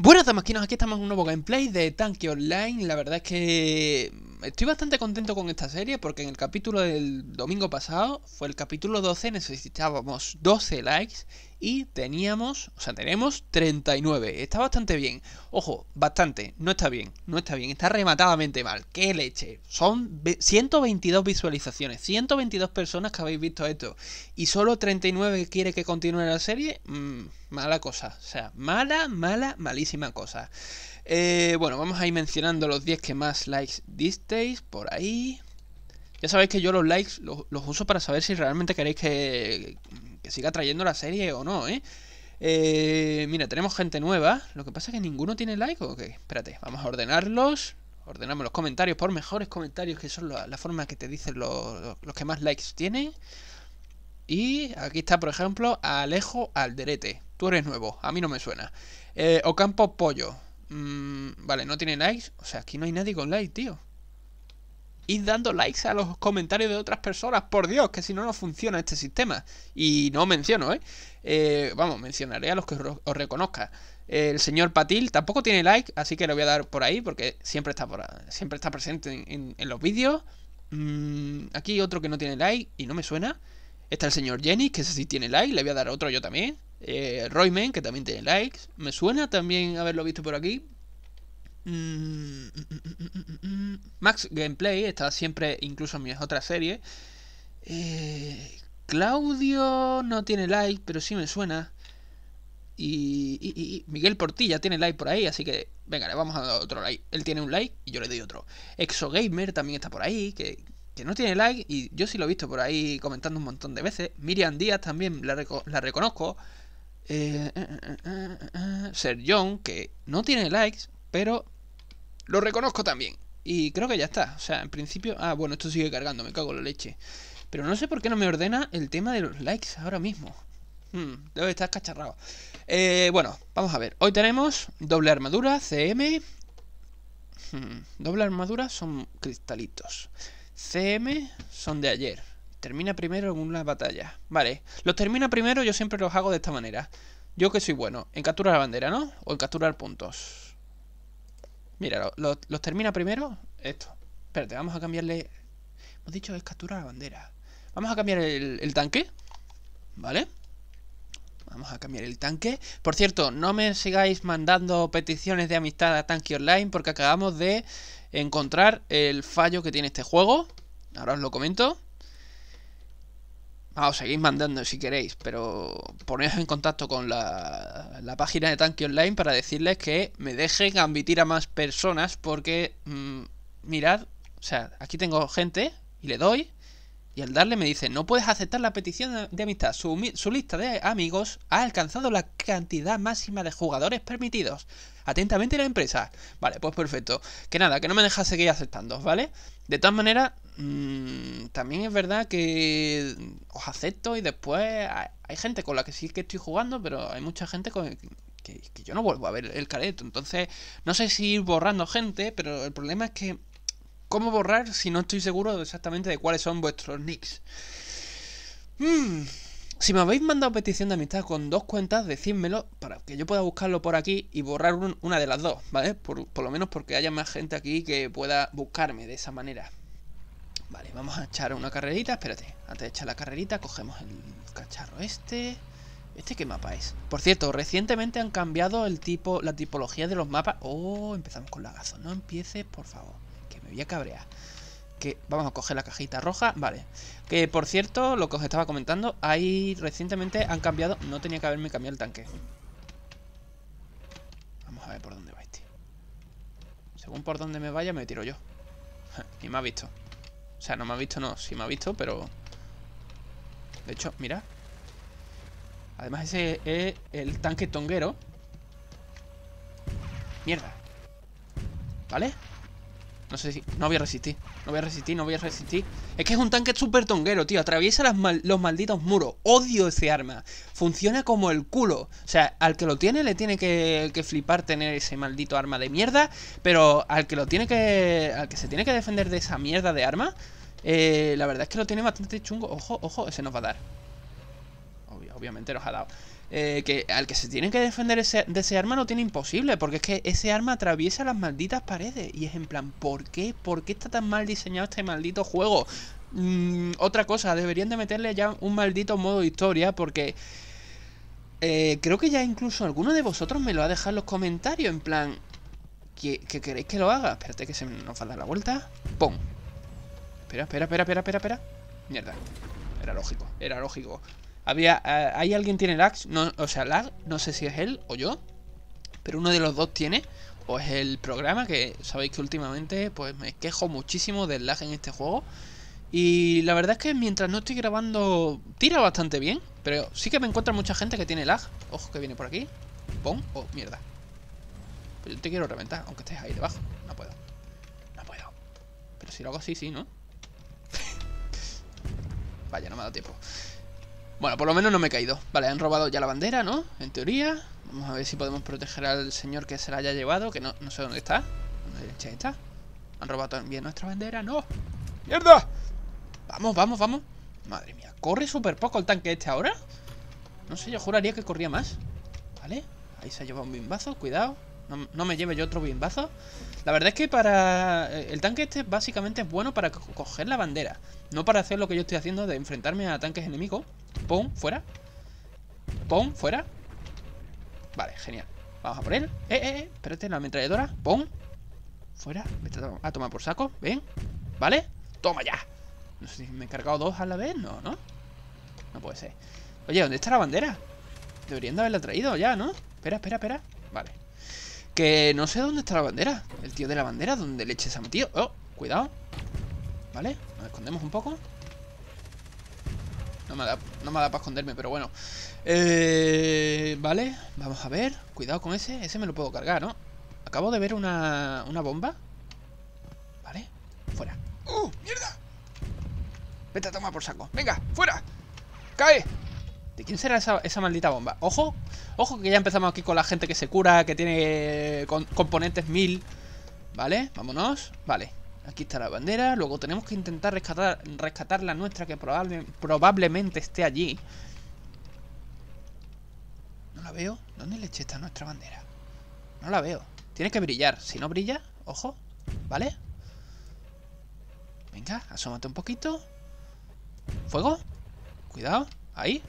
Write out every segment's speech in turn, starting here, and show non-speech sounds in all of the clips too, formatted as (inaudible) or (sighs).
Buenas damasquinos, aquí estamos en un nuevo gameplay de Tanque Online. La verdad es que estoy bastante contento con esta serie porque en el capítulo del domingo pasado, fue el capítulo 12, necesitábamos 12 likes y teníamos, o sea, tenemos 39. Está bastante bien. Ojo, bastante. No está bien, no está bien. Está rematadamente mal. ¡Qué leche! Son 122 visualizaciones. 122 personas que habéis visto esto. Y solo 39 quiere que continúe la serie. Mm, mala cosa. O sea, mala, mala, malísima cosa. Eh, bueno, vamos a ir mencionando los 10 que más likes disteis por ahí. Ya sabéis que yo los likes los, uso para saber si realmente queréis que, siga trayendo la serie o no, ¿eh? ¿eh? Mira, tenemos gente nueva. Lo que pasa es que ninguno tiene like o qué. Espérate, vamos a ordenarlos. Ordenamos los comentarios por mejores comentarios, que son la, forma que te dicen los, que más likes tienen. Y aquí está, por ejemplo, Alejo Alderete. Tú eres nuevo, a mí no me suena. Eh, Ocampo Pollo. Mm, vale, no tiene likes. O sea, aquí no hay nadie con like, tío y dando likes a los comentarios de otras personas, por Dios, que si no, no funciona este sistema. Y no menciono, ¿eh? eh vamos, mencionaré a los que os reconozca. Eh, el señor Patil tampoco tiene like, así que le voy a dar por ahí porque siempre está, siempre está presente en, los vídeos. Mm, aquí otro que no tiene like y no me suena. Está el señor Jenny, que ese sí tiene like, le voy a dar otro yo también. Eh, Royman, que también tiene likes. Me suena también haberlo visto por aquí, Mm, mm, mm, Max Gameplay está siempre incluso en mis otra serie. Eh, Claudio no tiene like, pero sí me suena. Y, Miguel Portilla tiene like por ahí, así que venga, le vamos a dar otro like. Él tiene un like y yo le doy otro. Exogamer también está por ahí, que, no tiene like y yo sí lo he visto por ahí comentando un montón de veces. Miriam Díaz también la, reconozco. Eh, eh, Ser John, que no tiene likes, pero lo reconozco también. Y creo que ya está. O sea, en principio... Ah, bueno, esto sigue cargando, me cago en la leche. Pero no sé por qué no me ordena el tema de los likes ahora mismo. Debo hmm, debe estar cacharrado. Eh, bueno, vamos a ver. Hoy tenemos doble armadura, CM. Hmm, doble armadura son cristalitos. CM son de ayer. Termina primero en una batalla. Vale, los termina primero, yo siempre los hago de esta manera. Yo que soy bueno, en capturar la bandera, ¿no? O en capturar puntos. Mira, los termina primero esto. Espérate, vamos a cambiarle... Hemos dicho que es captura la bandera. Vamos a cambiar el, el tanque. ¿Vale? Vamos a cambiar el tanque. Por cierto, no me sigáis mandando peticiones de amistad a Tanque Online porque acabamos de encontrar el fallo que tiene este juego. Ahora os lo comento. Ah, os seguís mandando si queréis, pero ponéis en contacto con la, página de Tanque Online para decirles que me dejen admitir a más personas porque, mm, mirad, o sea, aquí tengo gente y le doy y al darle me dice, no puedes aceptar la petición de amistad. Su, su, lista de amigos ha alcanzado la cantidad máxima de jugadores permitidos. Atentamente la empresa. Vale, pues perfecto. Que nada, que no me dejas seguir aceptando, ¿vale? De todas maneras, Mm, también es verdad que os acepto y después hay, gente con la que sí que estoy jugando, pero hay mucha gente con que, que yo no vuelvo a ver el careto. Entonces, no sé si ir borrando gente, pero el problema es que, ¿cómo borrar si no estoy seguro exactamente de cuáles son vuestros nicks? Mm, si me habéis mandado petición de amistad con dos cuentas, decídmelo para que yo pueda buscarlo por aquí y borrar una de las dos, ¿vale? por lo menos porque haya más gente aquí que pueda buscarme de esa manera. Vale, vamos a echar una carrerita. Espérate, antes de echar la carrerita, cogemos el cacharro este. ¿Este qué mapa es? Por cierto, recientemente han cambiado el tipo, la tipología de los mapas. Oh, empezamos con lagazo No empieces, por favor, que me voy a cabrear. Que vamos a coger la cajita roja, vale. Que por cierto, lo que os estaba comentando, ahí recientemente han cambiado. No tenía que haberme cambiado el tanque. Vamos a ver por dónde va este. Según por dónde me vaya, me tiro yo. (laughs) Ni me ha visto. O sea, no me ha visto, no. Sí me ha visto, pero... De hecho, mira. Además ese es el tanque tonguero. Mierda. ¿Vale? No sé si... No voy a resistir. No voy a resistir, no voy a resistir. Es que es un tanque súper tonguero, tío. Atraviesa los malditos muros. Odio ese arma. Funciona como el culo. O sea, al que lo tiene le tiene que, flipar tener ese maldito arma de mierda. Pero al que lo tiene que... Al que se tiene que defender de esa mierda de arma... Eh, la verdad es que lo tiene bastante chungo. Ojo, ojo, ese nos va a dar. obviamente nos ha dado. Eh, que al que se tiene que defender ese, de ese arma No tiene imposible, porque es que ese arma atraviesa las malditas paredes. Y es en plan, ¿por qué? ¿Por qué está tan mal diseñado este maldito juego? Mm, otra cosa, deberían de meterle ya un maldito modo historia, porque... Eh, creo que ya incluso alguno de vosotros me lo ha dejado en los comentarios, en plan... ¿Que, queréis que lo haga? Espérate que se nos falta la vuelta. ¡Pum! Espera, espera, espera, espera, espera, espera. Mierda. Era lógico, era lógico. Había, ¿Hay eh, alguien tiene lag? o sea, lag, no sé si es él o yo, pero uno de los dos tiene, o es pues, el programa, que sabéis que últimamente pues me quejo muchísimo del lag en este juego. Y la verdad es que mientras no estoy grabando, tira bastante bien, pero sí que me encuentro mucha gente que tiene lag. Ojo que viene por aquí. ¡Pum! oh, mierda. Pues yo te quiero reventar, aunque estés ahí debajo. No puedo. No puedo. Pero si lo hago así, sí, ¿no? (laughs) Vaya, no me ha dado tiempo. Bueno, por lo menos no me he caído. Vale, han robado ya la bandera, ¿no? En teoría. Vamos a ver si podemos proteger al señor que se la haya llevado, que no, sé dónde está. ¿Dónde está? Han robado también nuestra bandera, ¡no! ¡Mierda! Vamos, vamos, vamos. Madre mía, corre súper poco el tanque este ahora. No sé, yo juraría que corría más. Vale, ahí se ha llevado un bimbazo, cuidado. No, no me lleve yo otro bimbazo. La verdad es que para. Eh, el tanque este básicamente es bueno para coger la bandera. No para hacer lo que yo estoy haciendo de enfrentarme a tanques enemigos. Pum, fuera. Pum, fuera. Vale, genial. Vamos a por él. Eh, eh, eh. Espérate, la ametralladora. Pum. Fuera. Me está a tomar por saco. Ven. Vale. Toma ya. No sé si me he cargado dos a la vez. No, ¿no? No puede ser. Oye, ¿dónde está la bandera? Deberían de haberla traído ya, ¿no? Espera, espera, espera. Vale. Que no sé dónde está la bandera. El tío de la bandera, ¿dónde eches a mi tío? Oh, cuidado. Vale, nos escondemos un poco. No me no me da para esconderme, pero bueno. Eh, vale, vamos a ver. Cuidado con ese. Ese me lo puedo cargar, ¿no? Acabo de ver una, una bomba. Vale, fuera. ¡Uh, mierda! Vete a tomar por saco. Venga, fuera. ¡Cae! quién será esa, maldita bomba? Ojo, ojo que ya empezamos aquí con la gente que se cura, que tiene eh, componentes mil Vale, vámonos. Vale, aquí está la bandera. Luego tenemos que intentar rescatar, rescatar la nuestra que probablemente esté allí. No la veo. ¿Dónde le eché esta nuestra bandera? No la veo. Tiene que brillar. Si no brilla, ojo. ¿Vale? Venga, asómate un poquito. ¿Fuego? Cuidado. Ahí.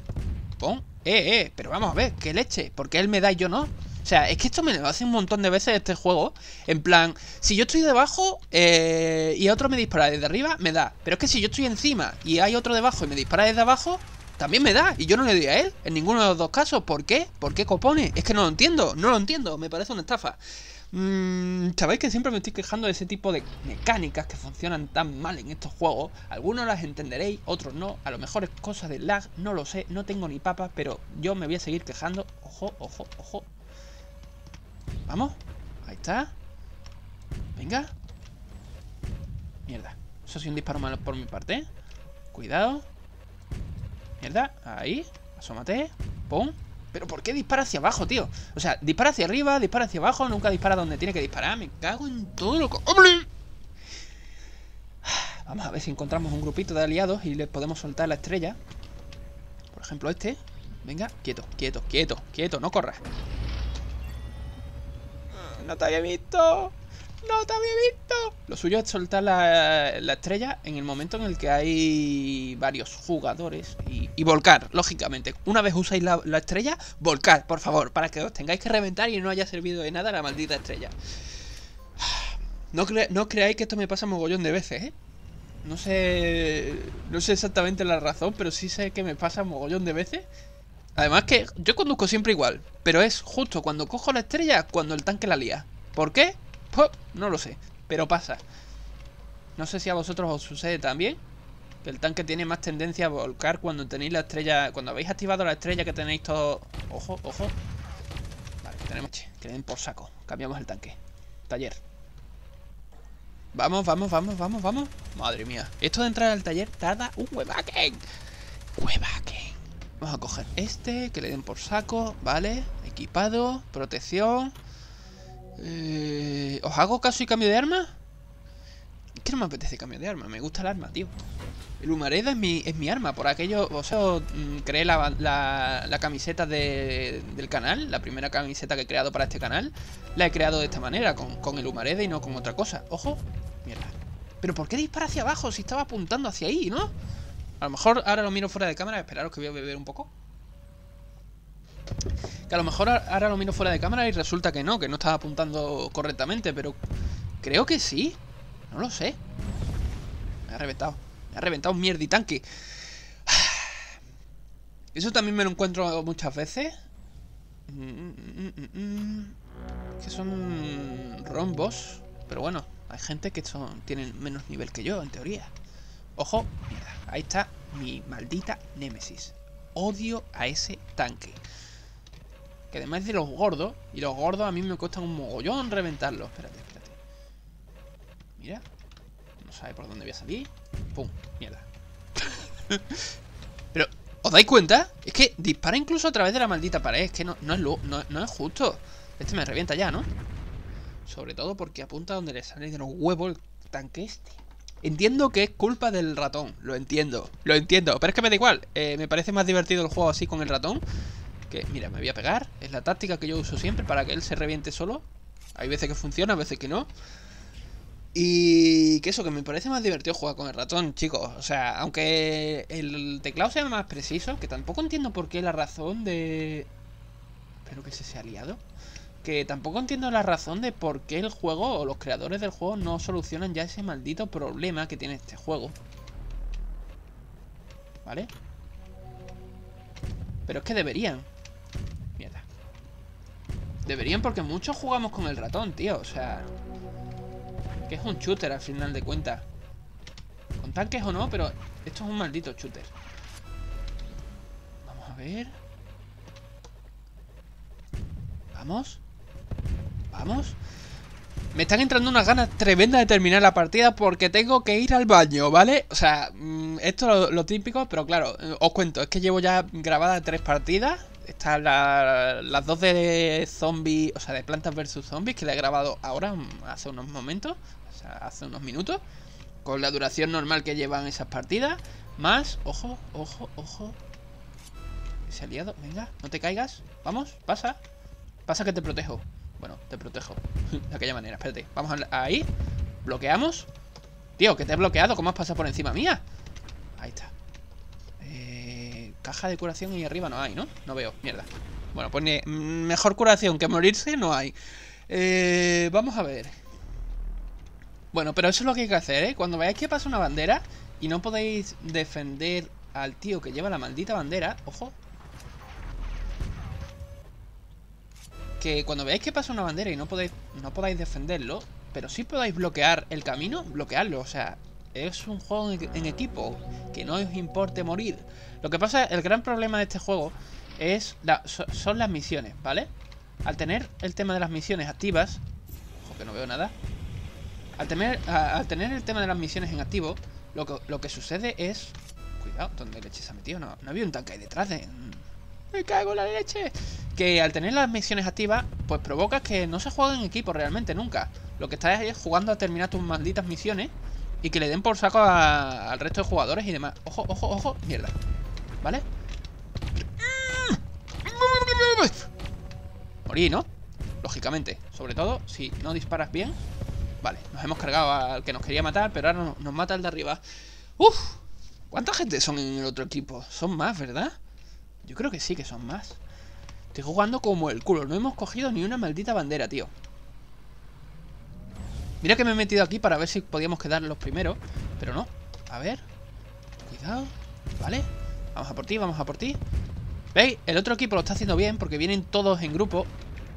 Eh, eh, pero vamos a ver, qué leche. Porque él me da y yo no? O sea, es que esto me lo hace un montón de veces este juego. En plan, si yo estoy debajo eh, y otro me dispara desde arriba, me da. Pero es que si yo estoy encima y hay otro debajo y me dispara desde abajo, también me da. Y yo no le doy a él, en ninguno de los dos casos. ¿Por qué? ¿Por qué copone? Es que no lo entiendo, no lo entiendo. Me parece una estafa. Mmm, Sabéis que siempre me estoy quejando de ese tipo de mecánicas que funcionan tan mal en estos juegos. Algunos las entenderéis, otros no. A lo mejor es cosa de lag, no lo sé, no tengo ni papas, pero yo me voy a seguir quejando. Ojo, ojo, ojo. Vamos, ahí está. Venga. Mierda. Eso ha sido un disparo malo por mi parte. ¿eh? Cuidado. Mierda, ahí. Asómate. Pum. ¿Pero por qué dispara hacia abajo, tío? O sea, dispara hacia arriba, dispara hacia abajo, nunca dispara donde tiene que disparar. Me cago en todo lo Vamos a ver si encontramos un grupito de aliados y les podemos soltar la estrella. Por ejemplo, este. Venga, quieto, quieto, quieto, quieto, no corras. No te había visto. ¡No te había visto! Lo suyo es soltar la, estrella en el momento en el que hay varios jugadores y, volcar, lógicamente. Una vez usáis la, estrella, volcar, por favor, para que os tengáis que reventar y no haya servido de nada la maldita estrella. No, no creáis que esto me pasa mogollón de veces, ¿eh? No sé, no sé exactamente la razón, pero sí sé que me pasa mogollón de veces. Además que yo conduzco siempre igual, pero es justo cuando cojo la estrella cuando el tanque la lía. ¿Por qué? No lo sé, pero pasa. No sé si a vosotros os sucede también. Que el tanque tiene más tendencia a volcar cuando tenéis la estrella... Cuando habéis activado la estrella que tenéis todo... Ojo, ojo. Vale, que tenemos... Que le den por saco. Cambiamos el tanque. Taller. Vamos, vamos, vamos, vamos, vamos. Madre mía. Esto de entrar al taller tarda un huevaken. que Vamos a coger este, que le den por saco. Vale. Equipado. Protección. Eh, ¿Os hago caso y cambio de arma? Es que no me apetece cambio de arma, me gusta el arma, tío. El humareda es mi, es mi arma, por aquello... O sea, creé la, camiseta del canal, la primera camiseta que he creado para este canal. La he creado de esta manera, con, con el humareda y no con otra cosa. ¡Ojo! Mierda. ¿Pero por qué dispara hacia abajo si estaba apuntando hacia ahí, no? A lo mejor ahora lo miro fuera de cámara, esperaros que voy a beber un poco. Que a lo mejor ahora lo miro fuera de cámara y resulta que no, que no estaba apuntando correctamente, pero creo que sí. No lo sé. Me ha reventado. Me ha reventado un mierditanque tanque. (sighs) Eso también me lo encuentro muchas veces. Mm, mm, mm, que son rombos. Pero bueno, hay gente que son, tienen menos nivel que yo, en teoría. Ojo, mira, ahí está mi maldita némesis. Odio a ese tanque. Que además de los gordos. Y los gordos a mí me cuesta un mogollón reventarlos. Espérate, espérate. Mira. No sabe por dónde voy a salir. Pum, mierda. (laughs) Pero, ¿os dais cuenta? Es que dispara incluso a través de la maldita pared. Es que no, no es, justo. Este me revienta ya, ¿no? Sobre todo porque apunta donde le sale de los huevos el tanque este. Entiendo que es culpa del ratón, lo entiendo, lo entiendo, pero es que me da igual, eh, me parece más divertido el juego así con el ratón que, mira, me voy a pegar. Es la táctica que yo uso siempre para que él se reviente solo. Hay veces que funciona, a veces que no. Y que eso, que me parece más divertido jugar con el ratón, chicos. O sea, aunque el teclado sea más preciso, que tampoco entiendo por qué la razón de... Espero que se sea liado. Que tampoco entiendo la razón de por qué el juego o los creadores del juego no solucionan ya ese maldito problema que tiene este juego. ¿Vale? Pero es que deberían. Deberían porque muchos jugamos con el ratón, tío. O sea... Que es un shooter al final de cuentas. Con tanques o no, pero esto es un maldito shooter. Vamos a ver. Vamos. Vamos. Me están entrando unas ganas tremendas de terminar la partida porque tengo que ir al baño, ¿vale? O sea, mm, esto es lo, típico, pero claro, eh, os cuento, es que llevo ya grabadas tres partidas están las dos de zombies, o sea, de plantas versus zombies, que le he grabado ahora, mm, hace unos momentos, o sea, hace unos minutos, con la duración normal que llevan esas partidas, más, ojo, ojo, ojo, Ese aliado venga, no te caigas, vamos, pasa, pasa que te protejo, bueno, te protejo, (laughs) de aquella manera, espérate, vamos ahí, bloqueamos, tío, que te he bloqueado, ¿cómo has pasado por encima mía? Ahí está, eh... Caja de curación y arriba no hay, ¿no? No veo, mierda. Bueno, pone pues mm, mejor curación que morirse no hay. Eh, vamos a ver. Bueno, pero eso es lo que hay que hacer, ¿eh? Cuando veáis que pasa una bandera y no podéis defender al tío que lleva la maldita bandera, ojo. Que cuando veáis que pasa una bandera y no podéis, no podáis defenderlo, pero sí podáis bloquear el camino, bloquearlo. O sea, es un juego en, en equipo, que no os importe morir. Lo que pasa, es el gran problema de este juego es la, son las misiones, ¿vale? Al tener el tema de las misiones activas, ojo que no veo nada, al tener, al tener el tema de las misiones en activo, lo que, sucede es... Cuidado, ¿dónde leche se ha metido? No, había un tanque ahí detrás de... Mm, ¡Me cago en la leche! Que al tener las misiones activas, pues provoca que no se juegue en equipo realmente nunca. Lo que estás es jugando a terminar tus malditas misiones y que le den por saco al resto de jugadores y demás. ¡Ojo, ojo, ojo! ¡Mierda! ¿Vale? Morí, ¿no? Lógicamente, sobre todo si no disparas bien Vale, nos hemos cargado al que nos quería matar Pero ahora nos, mata el de arriba ¡Uf! ¿Cuánta gente son en el otro equipo? Son más, ¿verdad? Yo creo que sí que son más Estoy jugando como el culo No hemos cogido ni una maldita bandera, tío Mira que me he metido aquí para ver si podíamos quedar los primeros Pero no A ver Cuidado Vale Vamos a por ti, vamos a por ti ¿Veis? El otro equipo lo está haciendo bien porque vienen todos en grupo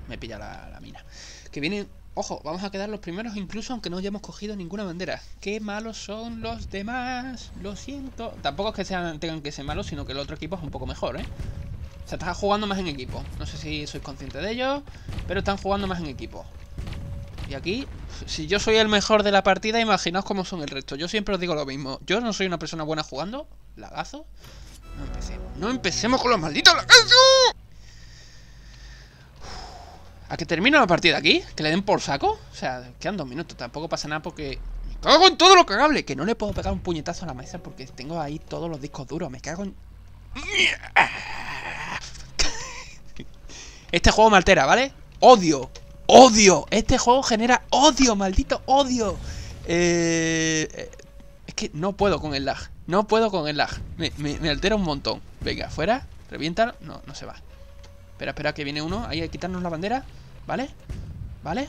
Me pilla la, la mina Que vienen... Ojo, vamos a quedar los primeros incluso aunque no hayamos cogido ninguna bandera ¡Qué malos son los demás! Lo siento Tampoco es que tengan que ser malos, sino que el otro equipo es un poco mejor, ¿eh? O sea, están jugando más en equipo No sé si sois conscientes de ello Pero están jugando más en equipo y aquí, si yo soy el mejor de la partida, imaginaos cómo son el resto. Yo siempre os digo lo mismo. Yo no soy una persona buena jugando, lagazo. No empecemos. No empecemos con los malditos A que termine la partida aquí, que le den por saco. O sea, quedan dos minutos, tampoco pasa nada porque. Me cago en todo lo cagable. Que no le puedo pegar un puñetazo a la mesa porque tengo ahí todos los discos duros. Me cago en. (laughs) Este juego me altera, ¿vale? Odio, odio. Este juego genera odio, maldito odio. Eh, eh, es que no puedo con el lag. No puedo con el lag. Me, altera un montón. Venga, fuera. Revienta. No, no se va. Espera, espera, que viene uno. Ahí que quitarnos la bandera. ¿Vale? ¿Vale?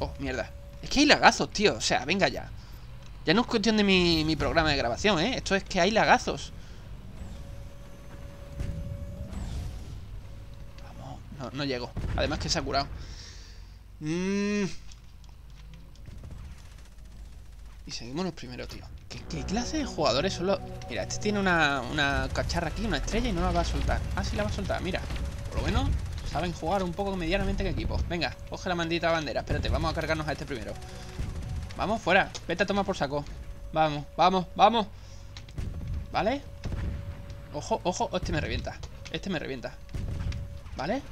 Oh, mierda. Es que hay lagazos, tío. O sea, venga ya. Ya no es cuestión de mi, mi programa de grabación, ¿eh? Esto es que hay lagazos. Vamos. No, no llego. Además que se ha curado. Mm. Y seguimos los primeros, tío. ¿Qué, clase de jugadores solo...? Mira, este tiene una, cacharra aquí, una estrella y no la va a soltar. Ah, sí la va a soltar, mira. Por lo menos saben jugar un poco medianamente que equipo. Venga, coge la maldita bandera. Espérate, vamos a cargarnos a este primero. Vamos, fuera. Vete a tomar por saco. Vamos, vamos, vamos. ¿Vale? Ojo, ojo. Este me revienta. Este me revienta. ¿Vale?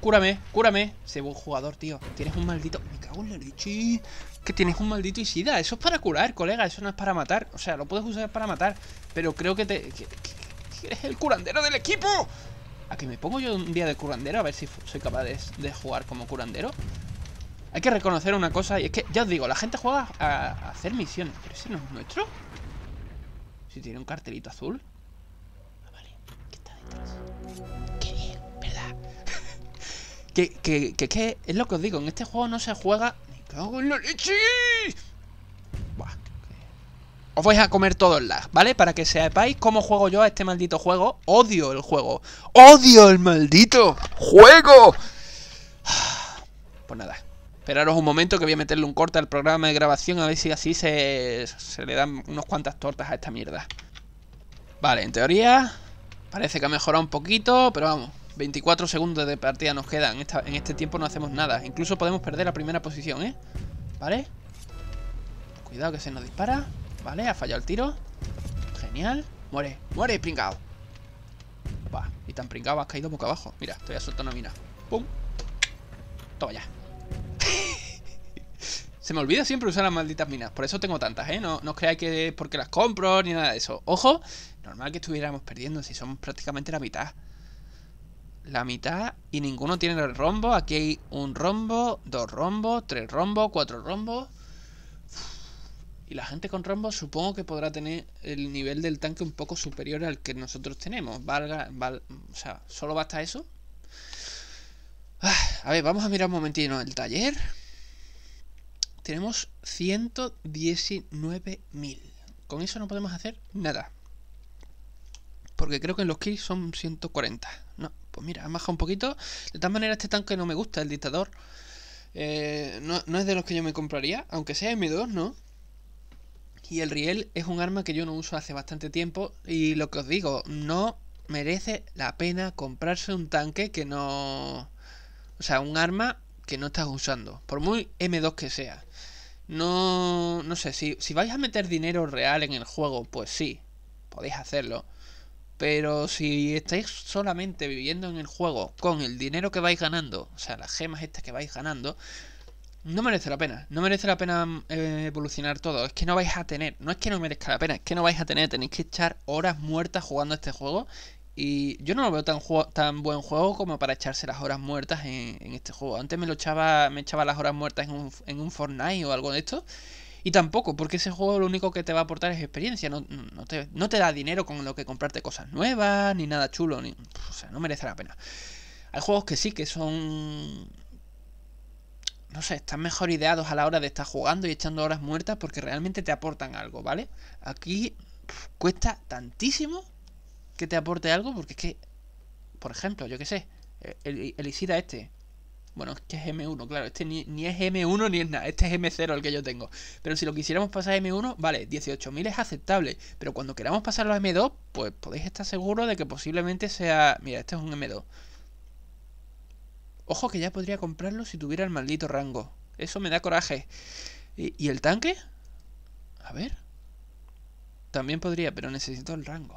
Cúrame, cúrame. Se buen jugador, tío. Tienes un maldito... Me cago en la leche que tienes un maldito Isida. Eso es para curar, colega. Eso no es para matar. O sea, lo puedes usar para matar. Pero creo que te... eres el curandero del equipo. ¿A que me pongo yo un día de curandero? A ver si soy capaz de, jugar como curandero. Hay que reconocer una cosa. Y es que, ya os digo, la gente juega a, hacer misiones. Pero ese no es nuestro. Si tiene un cartelito azul. Ah, vale. ¿Qué está detrás? Qué bien, ¿verdad? (laughs) que, que es lo que os digo. En este juego no se juega en Os vais a comer todos las, ¿vale? Para que sepáis cómo juego yo a este maldito juego. Odio el juego. ¡Odio el maldito juego! Pues nada. Esperaros un momento que voy a meterle un corte al programa de grabación a ver si así se, se le dan unas cuantas tortas a esta mierda. Vale, en teoría parece que ha mejorado un poquito, pero vamos, 24 segundos de partida nos quedan. En, este tiempo no hacemos nada. Incluso podemos perder la primera posición, ¿eh? ¿Vale? Cuidado que se nos dispara. Vale, ha fallado el tiro. Genial. Muere, muere, pringao. Va, y tan pringao has caído boca abajo. Mira, estoy a soltar una mina. ¡Pum! Toma ya. (laughs) se me olvida siempre usar las malditas minas. Por eso tengo tantas, ¿eh? No, no creáis que es porque las compro ni nada de eso. Ojo, normal que estuviéramos perdiendo si somos prácticamente la mitad la mitad y ninguno tiene el rombo. Aquí hay un rombo, dos rombos, tres rombos, cuatro rombos. Y la gente con rombos supongo que podrá tener el nivel del tanque un poco superior al que nosotros tenemos. Valga, o sea, ¿solo basta eso? Ah, a ver, vamos a mirar un momentito el taller. Tenemos 119.000. Con eso no podemos hacer nada. Porque creo que en los kills son 140. No, pues mira, ha bajado un poquito. De tal manera, este tanque no me gusta, el dictador. Eh, no, es de los que yo me compraría, aunque sea M2, ¿no? Y el riel es un arma que yo no uso hace bastante tiempo. Y lo que os digo, no merece la pena comprarse un tanque que no... O sea, un arma que no estás usando. Por muy M2 que sea. No, no sé, si, si vais a meter dinero real en el juego, pues sí, podéis hacerlo. Pero si estáis solamente viviendo en el juego con el dinero que vais ganando, o sea, las gemas estas que vais ganando, no merece la pena. No merece la pena eh, evolucionar todo. Es que no vais a tener, no es que no merezca la pena, es que no vais a tener. Tenéis que echar horas muertas jugando este juego. Y yo no lo veo tan, tan buen juego como para echarse las horas muertas en, en, este juego. Antes me lo echaba, me echaba las horas muertas en un, en un Fortnite o algo de esto. Y tampoco, porque ese juego lo único que te va a aportar es experiencia. No, no, te, da dinero con lo que comprarte cosas nuevas, ni nada chulo, ni, o sea, no merece la pena. Hay juegos que sí, que son... No sé, están mejor ideados a la hora de estar jugando y echando horas muertas porque realmente te aportan algo, ¿vale? Aquí cuesta tantísimo que te aporte algo porque es que, por ejemplo, yo qué sé, el, el, este, bueno, este es que es M1, claro, este ni, es M1 ni es nada, este es M0 el que yo tengo. Pero si lo quisiéramos pasar a M1, vale, 18.000 es aceptable, pero cuando queramos pasarlo a M2, pues podéis estar seguros de que posiblemente sea... Mira, este es un M2. Ojo que ya podría comprarlo si tuviera el maldito rango. Eso me da coraje. ¿Y, el tanque? A ver. También podría, pero necesito el rango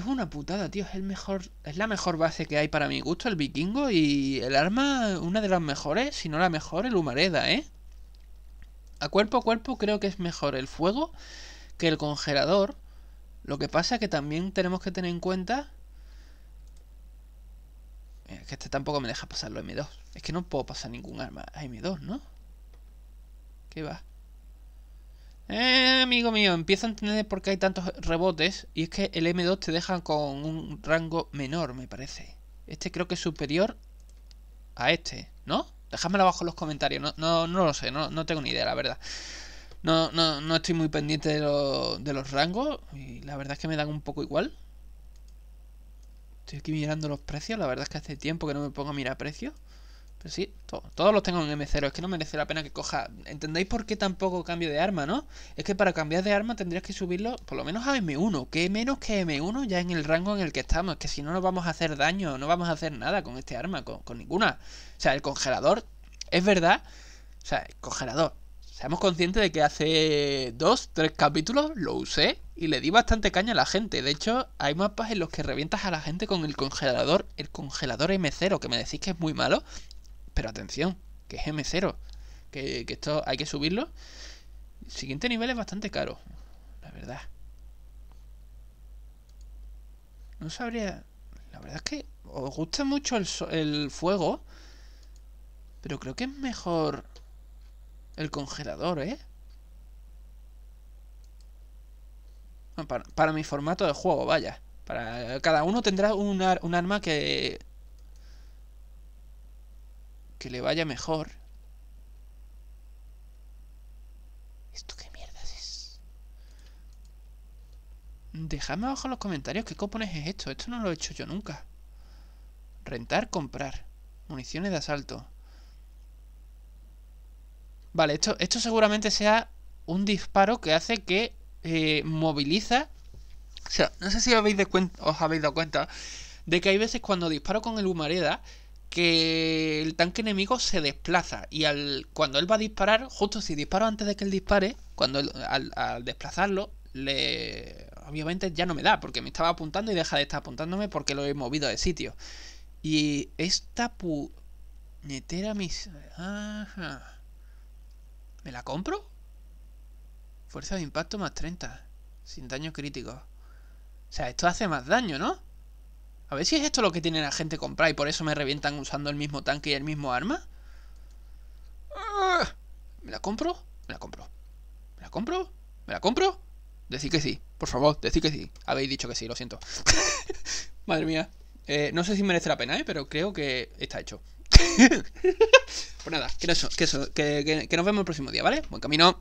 es una putada, tío. Es el mejor, es la mejor base que hay para mi gusto, el vikingo. Y el arma, una de las mejores, si no la mejor, el humareda, ¿eh? A cuerpo a cuerpo creo que es mejor el fuego que el congelador. Lo que pasa que también tenemos que tener en cuenta... Eh, que este tampoco me deja pasarlo M2. Es que no puedo pasar ningún arma a M2, ¿no? ¿Qué va? Eh, amigo mío, empiezo a entender por qué hay tantos rebotes y es que el M2 te deja con un rango menor, me parece. Este creo que es superior a este, ¿no? Déjamelo abajo en los comentarios, no, no, lo sé, no, tengo ni idea, la verdad. No, no, no estoy muy pendiente de, de los rangos y la verdad es que me dan un poco igual. Estoy aquí mirando los precios, la verdad es que hace tiempo que no me pongo a mirar precios. Pues sí, todos los tengo en M0. Es que no merece la pena que coja. ¿Entendéis por qué tampoco cambio de arma, no? Es que para cambiar de arma tendrías que subirlo por lo menos a M1. Que menos que M1 ya en el rango en el que estamos. que si no, nos vamos a hacer daño. No vamos a hacer nada con este arma. Con, ninguna. O sea, el congelador. Es verdad. O sea, el congelador. Seamos conscientes de que hace dos, tres capítulos lo usé y le di bastante caña a la gente. De hecho, hay mapas en los que revientas a la gente con el congelador, el congelador M0, que me decís que es muy malo. Pero atención, que es M0. Que, esto hay que subirlo. El siguiente nivel es bastante caro. La verdad. No sabría... La verdad es que os gusta mucho el, fuego. Pero creo que es mejor el congelador, ¿eh? Ah, para, mi formato de juego, vaya. Para, cada uno tendrá un arma que, que le vaya mejor. ¿Esto qué mierda es? Dejadme abajo en los comentarios qué copones es esto. Esto no lo he hecho yo nunca. Rentar, comprar. Municiones de asalto. Vale, esto, esto seguramente sea un disparo que hace que eh, moviliza... O sea, no sé si habéis de os habéis dado cuenta de que hay veces cuando disparo con el humareda que el tanque enemigo se desplaza y al, cuando él va a disparar, justo si disparo antes de que él dispare, cuando al, desplazarlo, le obviamente ya no me da porque me estaba apuntando y deja de estar apuntándome porque lo he movido de sitio. Y esta puñetera mis... ¿Me la compro? Fuerza de impacto más 30, sin daño crítico. O sea, esto hace más daño, ¿no? A ver si es esto lo que tiene la gente comprar y por eso me revientan usando el mismo tanque y el mismo arma. Ah, ¿Me la compro? Me la compro. ¿Me la compro? ¿Me la compro? Decid que sí, por favor, decid que sí. Habéis dicho que sí, lo siento. (laughs) Madre mía. Eh, no sé si merece la pena, eh, pero creo que está hecho. (laughs) pues nada, que nos vemos el próximo día, ¿vale? Buen camino.